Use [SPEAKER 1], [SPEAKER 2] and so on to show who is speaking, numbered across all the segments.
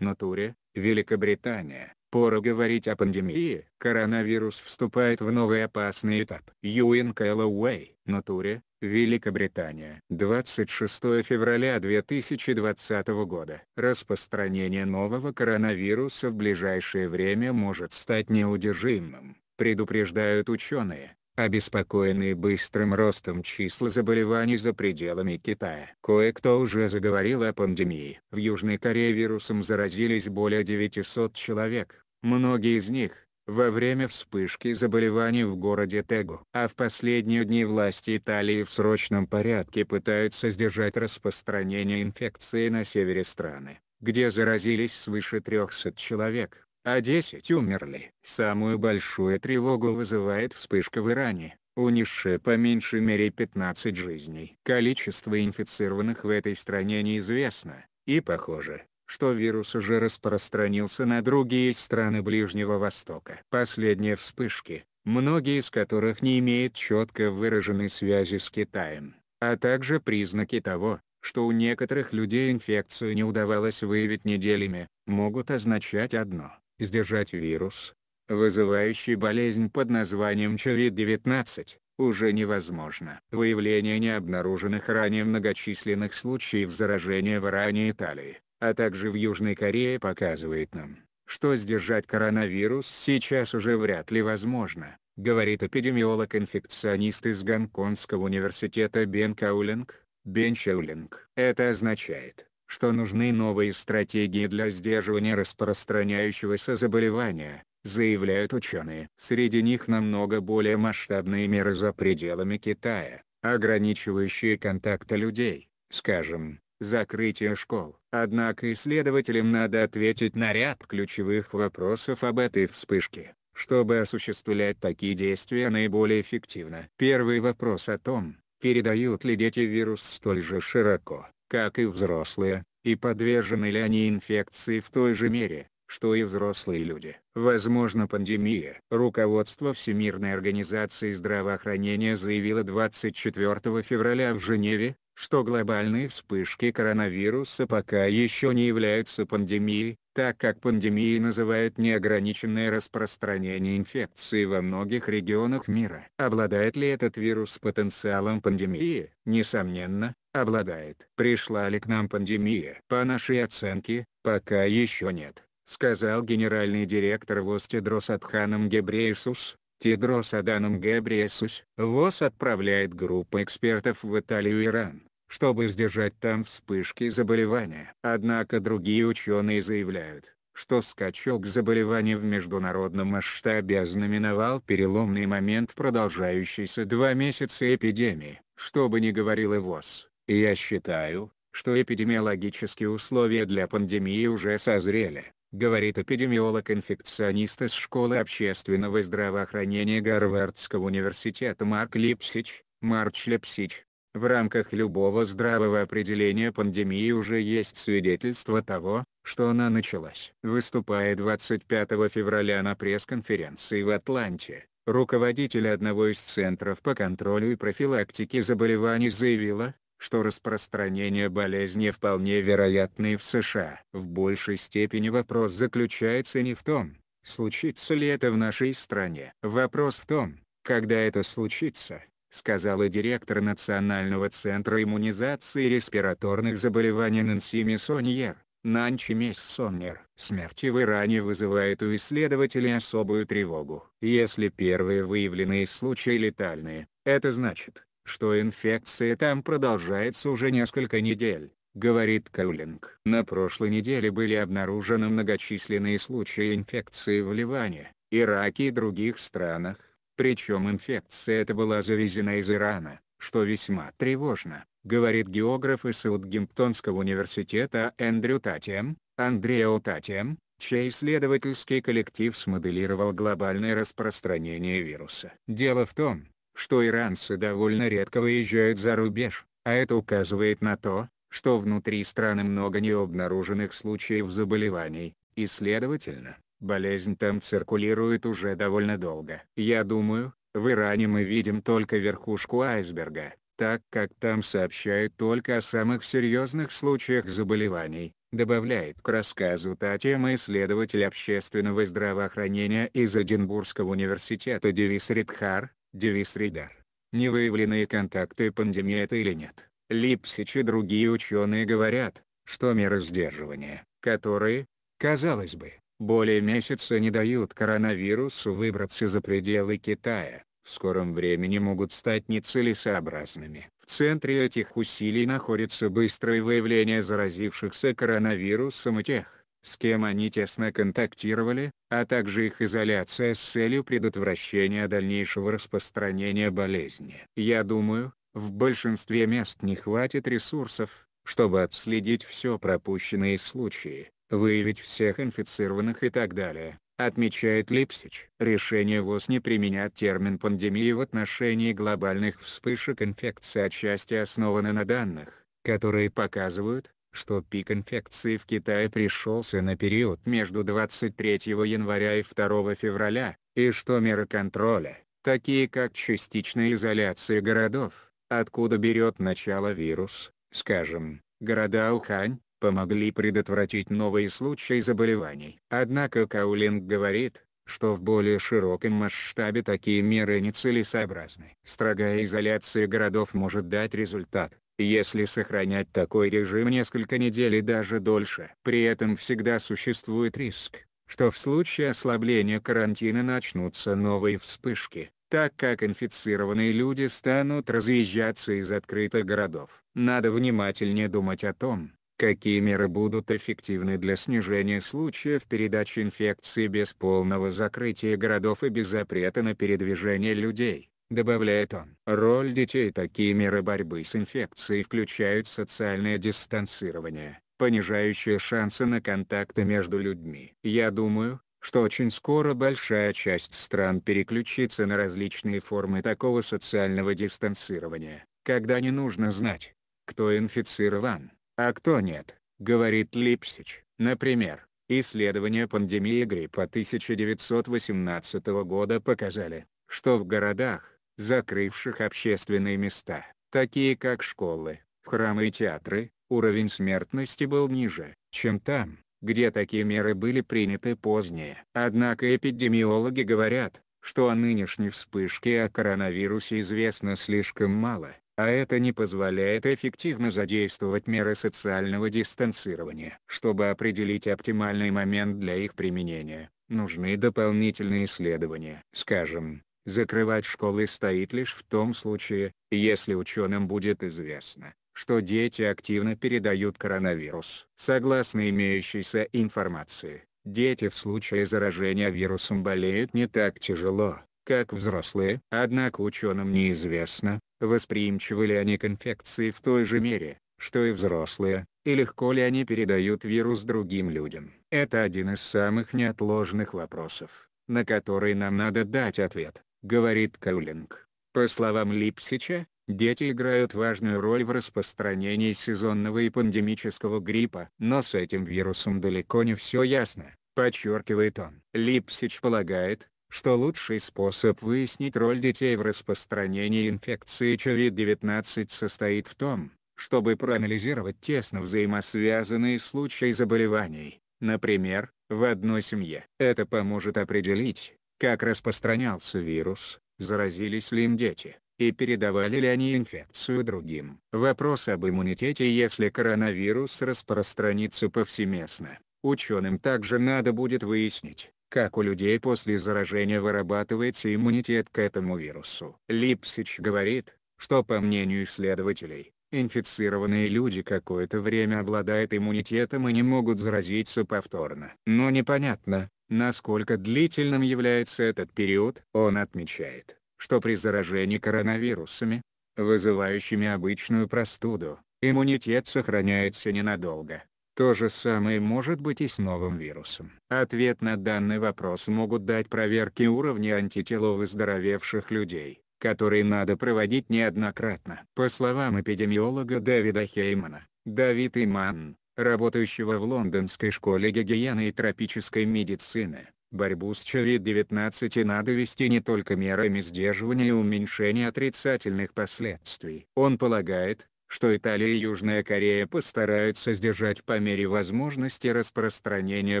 [SPEAKER 1] Натуре, Великобритания. Пора говорить о пандемии. Коронавирус вступает в новый опасный этап. Юин Кэллоуэй. Натуре, Великобритания. 26 февраля 2020 года. Распространение нового коронавируса в ближайшее время может стать неудержимым, предупреждают ученые обеспокоенные быстрым ростом числа заболеваний за пределами Китая. Кое-кто уже заговорил о пандемии. В Южной Корее вирусом заразились более 900 человек, многие из них – во время вспышки заболеваний в городе Тегу. А в последние дни власти Италии в срочном порядке пытаются сдержать распространение инфекции на севере страны, где заразились свыше 300 человек а 10 умерли. Самую большую тревогу вызывает вспышка в Иране, унесшая по меньшей мере 15 жизней. Количество инфицированных в этой стране неизвестно, и похоже, что вирус уже распространился на другие страны Ближнего Востока. Последние вспышки, многие из которых не имеют четко выраженной связи с Китаем, а также признаки того, что у некоторых людей инфекцию не удавалось выявить неделями, могут означать одно сдержать вирус, вызывающий болезнь под названием COVID-19, уже невозможно. Выявление необнаруженных ранее многочисленных случаев заражения в Иране и Италии, а также в Южной Корее показывает нам, что сдержать коронавирус сейчас уже вряд ли возможно, говорит эпидемиолог-инфекционист из Гонконгского университета Бен Каулинг. Бен Шаулинг. Это означает, что нужны новые стратегии для сдерживания распространяющегося заболевания, заявляют ученые. Среди них намного более масштабные меры за пределами Китая, ограничивающие контакты людей, скажем, закрытие школ. Однако исследователям надо ответить на ряд ключевых вопросов об этой вспышке, чтобы осуществлять такие действия наиболее эффективно. Первый вопрос о том, передают ли дети вирус столь же широко, как и взрослые, и подвержены ли они инфекции в той же мере, что и взрослые люди. Возможно пандемия. Руководство Всемирной организации здравоохранения заявило 24 февраля в Женеве, что глобальные вспышки коронавируса пока еще не являются пандемией, так как пандемией называют неограниченное распространение инфекции во многих регионах мира. Обладает ли этот вирус потенциалом пандемии? Несомненно, обладает. Пришла ли к нам пандемия? По нашей оценке, пока еще нет, сказал генеральный директор ВОЗ Тедрос Адханом Гебрейсус. Тедрос Аданом Гебрейсус. ВОЗ отправляет группу экспертов в Италию и Иран чтобы сдержать там вспышки заболевания. Однако другие ученые заявляют, что скачок заболевания в международном масштабе ознаменовал переломный момент продолжающейся два месяца эпидемии. Что бы ни говорил ВОЗ, я считаю, что эпидемиологические условия для пандемии уже созрели, говорит эпидемиолог-инфекционист из школы общественного здравоохранения Гарвардского университета Марк Липсич. Марч Липсич, в рамках любого здравого определения пандемии уже есть свидетельство того, что она началась. Выступая 25 февраля на пресс-конференции в Атланте, руководитель одного из центров по контролю и профилактике заболеваний заявила, что распространение болезни вполне вероятно и в США. В большей степени вопрос заключается не в том, случится ли это в нашей стране. Вопрос в том, когда это случится, сказала директор Национального центра иммунизации респираторных заболеваний Нэнси Миссоньер. Нанчи Миссоньер. Смерти в Иране вызывает у исследователей особую тревогу. Если первые выявленные случаи летальные, это значит, что инфекция там продолжается уже несколько недель говорит Каулинг. На прошлой неделе были обнаружены многочисленные случаи инфекции в Ливане, Ираке и других странах. Причем инфекция эта была завезена из Ирана, что весьма тревожно, говорит географ из Саутгемптонского университета Эндрю Татием, Андрео Татием, чей исследовательский коллектив смоделировал глобальное распространение вируса. Дело в том, что иранцы довольно редко выезжают за рубеж, а это указывает на то, что внутри страны много необнаруженных случаев заболеваний, и следовательно, Болезнь там циркулирует уже довольно долго. Я думаю, в Иране мы видим только верхушку айсберга, так как там сообщают только о самых серьезных случаях заболеваний, добавляет к рассказу Татьяма исследователь общественного здравоохранения из Эдинбургского университета Девис Ридхар, Девис Ридар. Не выявленные контакты пандемии это или нет. Липсич и другие ученые говорят, что меры сдерживания, которые, казалось бы, более месяца не дают коронавирусу выбраться за пределы Китая, в скором времени могут стать нецелесообразными. В центре этих усилий находится быстрое выявление заразившихся коронавирусом и тех, с кем они тесно контактировали, а также их изоляция с целью предотвращения дальнейшего распространения болезни. Я думаю, в большинстве мест не хватит ресурсов, чтобы отследить все пропущенные случаи, выявить всех инфицированных и так далее, отмечает Липсич. Решение ВОЗ не применять термин пандемии в отношении глобальных вспышек инфекции отчасти а основано на данных, которые показывают, что пик инфекции в Китае пришелся на период между 23 января и 2 февраля, и что меры контроля, такие как частичная изоляция городов, откуда берет начало вирус, скажем, города Ухань, помогли предотвратить новые случаи заболеваний. Однако Каулинг говорит, что в более широком масштабе такие меры нецелесообразны. Строгая изоляция городов может дать результат, если сохранять такой режим несколько недель и даже дольше. При этом всегда существует риск, что в случае ослабления карантина начнутся новые вспышки, так как инфицированные люди станут разъезжаться из открытых городов. Надо внимательнее думать о том, Какие меры будут эффективны для снижения случаев передачи инфекции без полного закрытия городов и без запрета на передвижение людей? Добавляет он. Роль детей Такие меры борьбы с инфекцией включают социальное дистанцирование, понижающее шансы на контакты между людьми. Я думаю, что очень скоро большая часть стран переключится на различные формы такого социального дистанцирования, когда не нужно знать, кто инфицирован а кто нет, говорит Липсич. Например, исследования пандемии гриппа 1918 года показали, что в городах, закрывших общественные места, такие как школы, храмы и театры, уровень смертности был ниже, чем там, где такие меры были приняты позднее. Однако эпидемиологи говорят, что о нынешней вспышке о коронавирусе известно слишком мало, а это не позволяет эффективно задействовать меры социального дистанцирования. Чтобы определить оптимальный момент для их применения, нужны дополнительные исследования. Скажем, закрывать школы стоит лишь в том случае, если ученым будет известно, что дети активно передают коронавирус. Согласно имеющейся информации, дети в случае заражения вирусом болеют не так тяжело, как взрослые. Однако ученым неизвестно, восприимчивы ли они к инфекции в той же мере, что и взрослые, и легко ли они передают вирус другим людям. Это один из самых неотложных вопросов, на который нам надо дать ответ, говорит Каулинг. По словам Липсича, дети играют важную роль в распространении сезонного и пандемического гриппа. Но с этим вирусом далеко не все ясно, подчеркивает он. Липсич полагает, что лучший способ выяснить роль детей в распространении инфекции COVID-19 состоит в том, чтобы проанализировать тесно взаимосвязанные случаи заболеваний, например, в одной семье. Это поможет определить, как распространялся вирус, заразились ли им дети, и передавали ли они инфекцию другим. Вопрос об иммунитете Если коронавирус распространится повсеместно, ученым также надо будет выяснить, как у людей после заражения вырабатывается иммунитет к этому вирусу. Липсич говорит, что по мнению исследователей, инфицированные люди какое-то время обладают иммунитетом и не могут заразиться повторно. Но непонятно, насколько длительным является этот период. Он отмечает, что при заражении коронавирусами, вызывающими обычную простуду, иммунитет сохраняется ненадолго. То же самое может быть и с новым вирусом. Ответ на данный вопрос могут дать проверки уровня антител у выздоровевших людей, которые надо проводить неоднократно. По словам эпидемиолога Дэвида Хеймана, Давид Иман, работающего в лондонской школе гигиены и тропической медицины, Борьбу с COVID-19 надо вести не только мерами сдерживания и уменьшения отрицательных последствий. Он полагает, что Италия и Южная Корея постараются сдержать по мере возможности распространения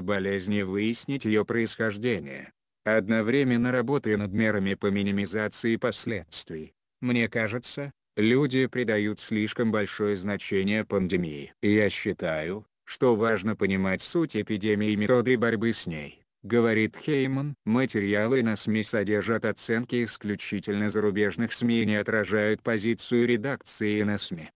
[SPEAKER 1] болезни и выяснить ее происхождение. Одновременно работая над мерами по минимизации последствий. Мне кажется, люди придают слишком большое значение пандемии. Я считаю, что важно понимать суть эпидемии и методы борьбы с ней, говорит Хейман. Материалы на СМИ содержат оценки исключительно зарубежных СМИ и не отражают позицию редакции на СМИ.